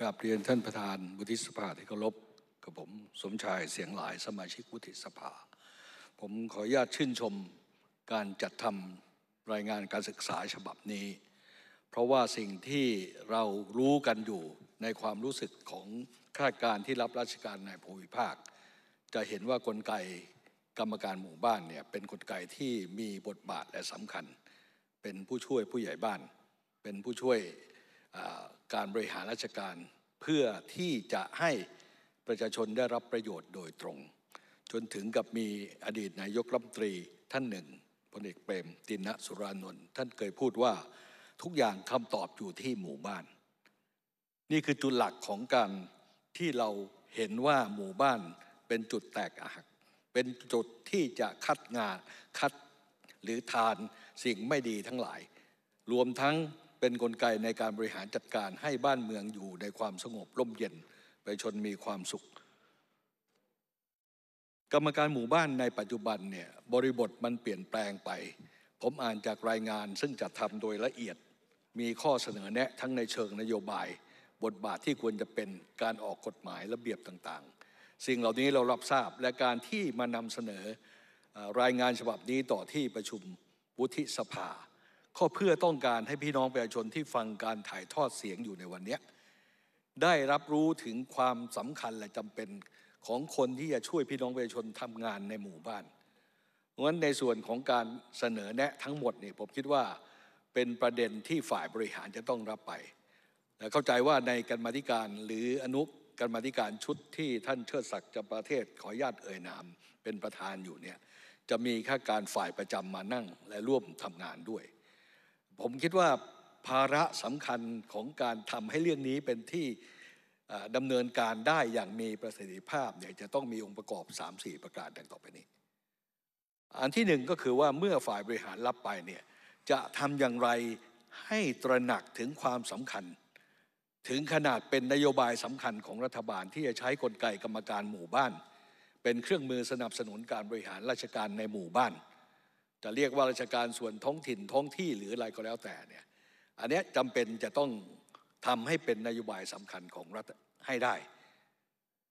กราบเรียนท่านประธานวุฒิสภาที่เคารพกับผมสมชายเสียงหลายสมาชิกวุฒิสภา ผมขออนุญาตชื่นชมการจัดทำรายงานการศึกษาฉบับนี้ เพราะว่าสิ่งที่เรารู้กันอยู่ในความรู้สึกของข้าราชการที่รับราชการในภูมิภาค จะเห็นว่ากลไกกรรมการหมู่บ้านเนี่ยเป็นกลไกที่มีบทบาทและสำคัญเป็นผู้ช่วยผู้ใหญ่บ้านเป็นผู้ช่วยการบริหารราชการเพื่อที่จะให้ประชาชนได้รับประโยชน์โดยตรง จนถึงกับมีอดีตนายกรัฐมนตรีท่านหนึ่งพลเอกเปรมตินะสุรานนท์ท่านเคยพูดว่าทุกอย่างคำตอบอยู่ที่หมู่บ้าน นี่คือจุดหลักของการที่เราเห็นว่าหมู่บ้าน เป็นจุดแตกหักเป็นจุดที่จะคัดงาคัดหรือทานสิ่งไม่ดีทั้งหลาย รวมทั้งเป็นนกลไกในการบริหารจัดการให้บ้านเมืองอยู่ในความสงบร่มเย็นไปชนมีความสุข กรรมการหมู่บ้านในปัจจุบันเนี่ยบริบทมันเปลี่ยนแปลงไป ผมอ่านจากรายงานซึ่งจัดทำโดยละเอียดมีข้อเสนอแนะทั้งในเชิงนโยบาย บทบาทที่ควรจะเป็นการออกกฎหมายระเบียบต่าง ๆ สิ่งเหล่านี้เรารับทราบและการที่มานำเสนอรายงานฉบับนี้ต่อที่ประชุมวุฒิสภาก็เพื่อต้องการให้พี่น้องประชาชนที่ฟังการถ่ายทอดเสียงอยู่ในวันนี้ได้รับรู้ถึงความสำคัญและจำเป็นของคนที่จะช่วยพี่น้องประชาชนทำงานในหมู่บ้านเพราะฉะนั้นในส่วนของการเสนอแนะทั้งหมดนี่ผมคิดว่าเป็นประเด็นที่ฝ่ายบริหารจะต้องรับไปเข้าใจว่าในกรรมธิการหรืออนุกรรมธิการชุดที่ท่านเชิดศักดิ์จประเทศขอญาตเอ่ยนามเป็นประธานอยู่เนี่ยจะมีข้าการฝ่ายประจำมานั่ง และร่วมทำงานด้วยผมคิดว่าภาระสำคัญของการทำให้เรื่องนี้เป็นที่ดำเนินการได้อย่างมีประสิทธิภาพเนี่ยจะต้องมีองค์ประกอบ 3-4 ประการดังต่อไปนี้อันที่หนึ่งก็คือว่าเมื่อฝ่ายบริหารรับไปเนี่ยจะทำอย่างไรให้ตระหนักถึงความสำคัญ ถึงขนาดเป็นนโยบายสำคัญของรัฐบาลที่จะใช้กลไกกรรมการหมู่บ้าน เป็นเครื่องมือสนับสนุนการบริหารราชการในหมู่บ้านจะเรียกว่าราชการส่วนท้องถิ่นท้องที่หรืออะไรก็แล้วแต่เนี่ย อันนี้จำเป็นจะต้องทำให้เป็นนโยบายสำคัญของรัฐให้ได้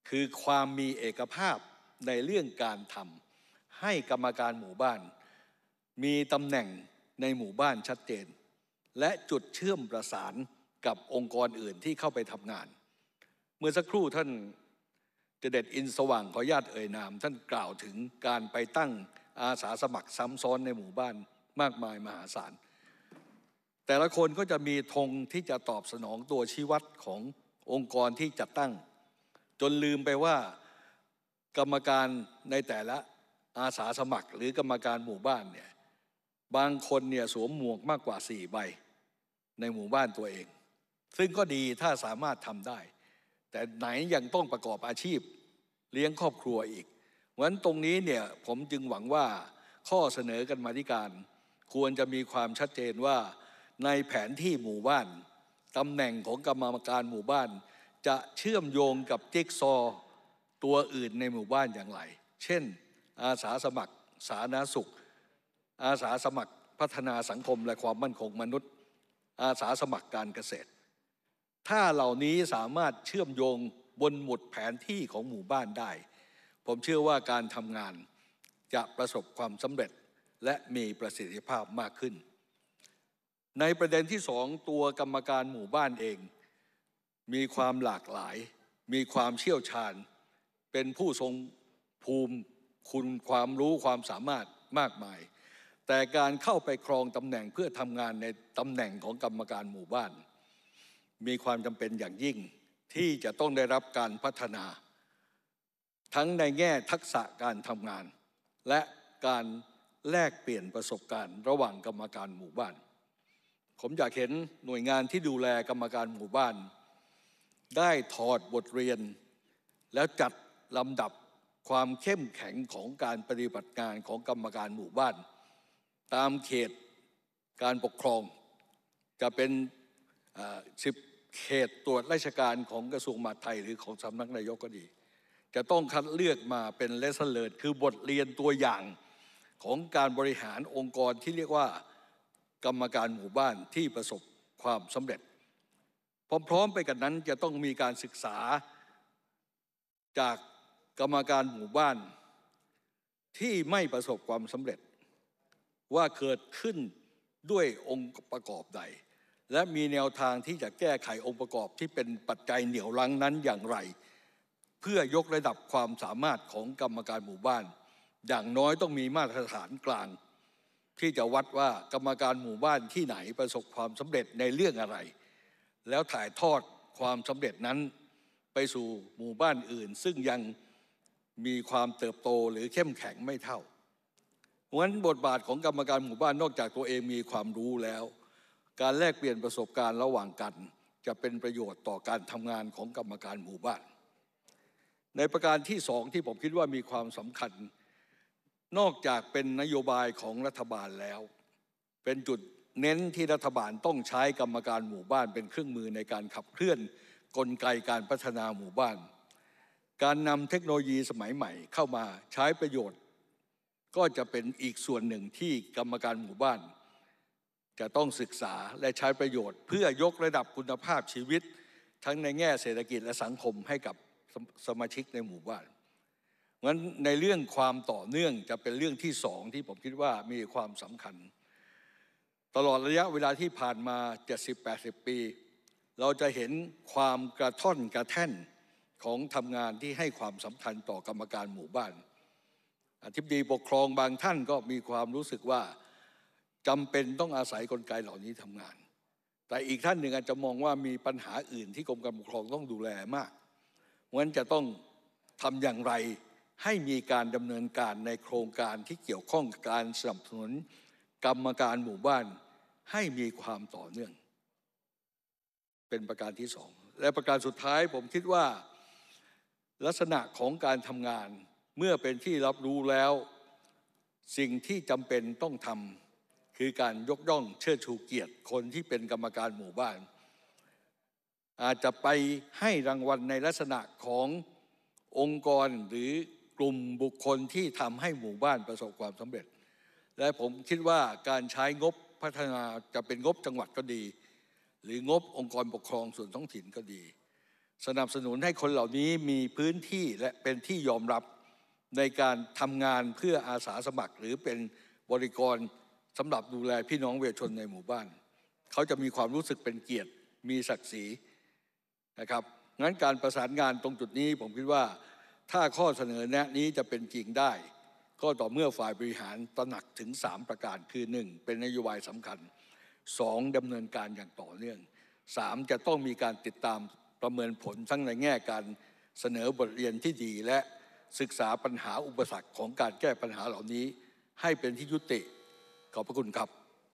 คือความมีเอกภาพในเรื่องการทำให้กรรมการหมู่บ้าน มีตำแหน่งในหมู่บ้านชัดเจน และจุดเชื่อมประสานกับองค์กรอื่นที่เข้าไปทำงาน เมื่อสักครู่ท่านจะเด็ดอินสว่างขอญาตเอ่ยนามท่านกล่าวถึงการไปตั้งอาสาสมัครซ้ำซ้อนในหมู่บ้านมากมายมหาศาลแต่ละคนก็จะมีธงที่จะตอบสนองตัวชี้วัดขององค์กรที่จัดตั้ง จนลืมไปว่า กรรมการในแต่ละอาสาสมัครหรือกรรมการหมู่บ้านเนี่ยบางคนเนี่ยสวมหมวกมากกว่าสี่ใบในหมู่บ้านตัวเอง ซึ่งก็ดีถ้าสามารถทำได้ แต่ไหนยังต้องประกอบอาชีพเลี้ยงครอบครัวอีกเนันตรงนี้เนี่ยผมจึงหวังว่าข้อเสนอกันมาธิการ ควรจะมีความชัดเจนว่าในแผนที่หมู่บ้านตำแหน่งของกรรมการหมู่บ้าน จะเชื่อมโยงกับจิ๊กซอตัวอื่นในหมู่บ้านอย่างไร เช่นอาสาสมัครสาธารณสุข อาสาสมัครพัฒนาสังคมและความมั่นคงมนุษย์ อาสาสมัครการเกษตร ถ้าเหล่านี้สามารถเชื่อมโยงบนหมุดแผนที่ของหมู่บ้านได้ผมเชื่อว่าการทำงานจะประสบความสำเร็จและมีประสิทธิภาพมากขึ้น ในประเด็นที่สอง ตัวกรรมการหมู่บ้านเอง มีความหลากหลาย มีความเชี่ยวชาญ เป็นผู้ทรงภูมิคุณความรู้ความสามารถมากมาย แต่การเข้าไปครองตำแหน่งเพื่อทำงานในตำแหน่งของกรรมการหมู่บ้าน มีความจำเป็นอย่างยิ่ง ที่จะต้องได้รับการพัฒนาทั้งในแง่ทักษะการทำงาน และการแลกเปลี่ยนประสบการณ์ ระหว่างกรรมการหมู่บ้าน ผมอยากเห็นหน่วยงานที่ดูแลกรรมการหมู่บ้าน ได้ถอดบทเรียนแล้วจัดลำดับความเข้มแข็งของการปฏิบัติงานของกรรมการหมู่บ้าน ตามเขตการปกครอง จะเป็นสิบเขตตรวจราชการของกระทรวงมหาดไทยหรือของสำนักนายกก็ดีจะต้องคัดเลือกมาเป็นเลสเลิร์ดคือบทเรียนตัวอย่างของการบริหารองค์กรที่เรียกว่า กรรมการหมู่บ้านที่ประสบความสำเร็จ พร้อมๆไปกันนั้นจะต้องมีการศึกษาจากกรรมการหมู่บ้าน ที่ไม่ประสบความสำเร็จว่าเกิดขึ้นด้วยองค์ประกอบใด และมีแนวทางที่จะแก้ไของค์ประกอบที่เป็นปัจจัยเหนี่ยวรั้งนั้นอย่างไรพื่อยกระดับความสามารถของกรรมการหมู่บ้าน อย่างน้อยต้องมีมาตรฐานกลางที่จะวัดว่ากรรมการหมู่บ้านที่ไหนประสบความสำเร็จในเรื่องอะไร แล้วถ่ายทอดความสำเร็จนั้นไปสู่หมู่บ้านอื่น ซึ่งยังมีความเติบโตหรือเข้มแข็งไม่เท่าเพราะฉะนั้นบทบาทของกรรมการหมู่บ้านนอกจากตัวเองมีความรู้แล้ว การแลกเปลี่ยนประสบการณ์ระหว่างกัน จะเป็นประโยชน์ต่อการทำงานของกรรมการหมู่บ้านในประการที่สองที่ผมคิดว่ามีความสำคัญ นอกจากเป็นนโยบายของรัฐบาลแล้ว เป็นจุดเน้นที่รัฐบาลต้องใช้กรรมการหมู่บ้าน เป็นเครื่องมือในการขับเคลื่อน กลไกการพัฒนาหมู่บ้าน การนำเทคโนโลยีสมัยใหม่เข้ามาใช้ประโยชน์ ก็จะเป็นอีกส่วนหนึ่งที่กรรมการหมู่บ้าน จะต้องศึกษาและใช้ประโยชน์เพื่อยกระดับคุณภาพชีวิตทั้งในแง่เศรษฐกิจและสังคมให้กับสมาชิกในหมู่บ้าน งั้นในเรื่องความต่อเนื่องจะเป็นเรื่องที่สองที่ผมคิดว่ามีความสำคัญ ตลอดระยะเวลาที่ผ่านมา70-80ปี เราจะเห็นความกระท่อนกระแท่นของทำงานที่ให้ความสำคัญต่อกรรมการหมู่บ้านอธิบดีปกครองบางท่านก็มีความรู้สึกว่าจำเป็นต้องอาศัยกลไกเหล่านี้ทำงาน แต่อีกท่านหนึ่งอาจจะมองว่ามีปัญหาอื่น ที่กรมการปกครองต้องดูแลมากงั้นจะต้องทำอย่างไรให้มีการดำเนินการในโครงการที่เกี่ยวข้องกับการสนับสนุนกรรมการหมู่บ้านให้มีความต่อเนื่อง เป็นประการที่สอง และประการสุดท้ายผมคิดว่า ลักษณะของการทำงานเมื่อเป็นที่รับรู้แล้ว สิ่งที่จำเป็นต้องทำคือการยกย่องเชิดชูเกียรติคนที่เป็นกรรมการหมู่บ้านอาจจะไปให้รางวัลในลักษณะขององค์กรหรือกลุ่มบุคคลที่ทำให้หมู่บ้านประสบความสำเร็จ และผมคิดว่าการใช้งบพัฒนาจะเป็นงบจังหวัดก็ดี หรืองบองค์กรปกครองส่วนท้องถิ่นก็ดี สนับสนุนให้คนเหล่านี้มีพื้นที่และเป็นที่ยอมรับในการทำงานเพื่ออาสาสมัคร หรือเป็นบริกรสำหรับดูแลพี่น้องเวชชนในหมู่บ้าน เขาจะมีความรู้สึกเป็นเกียรติ มีศักดิ์ศรีนะครับงั้นการประสานงานตรงจุดนี้ผมคิดว่า ถ้าข้อเสนอแนะนี้จะเป็นจริงได้ ก็ต่อเมื่อฝ่ายบริหารตระหนักถึง 3 ประการคือ 1. เป็นนโยบายสำคัญ 2. ดำเนินการอย่างต่อเนื่อง 3. จะต้องมีการติดตามประเมินผลทั้งในแง่การเสนอบทเรียนที่ดีและศึกษาปัญหาอุปสรรคของการแก้ปัญหาเหล่านี้ให้เป็นที่ยุติขอบพระคุณครับ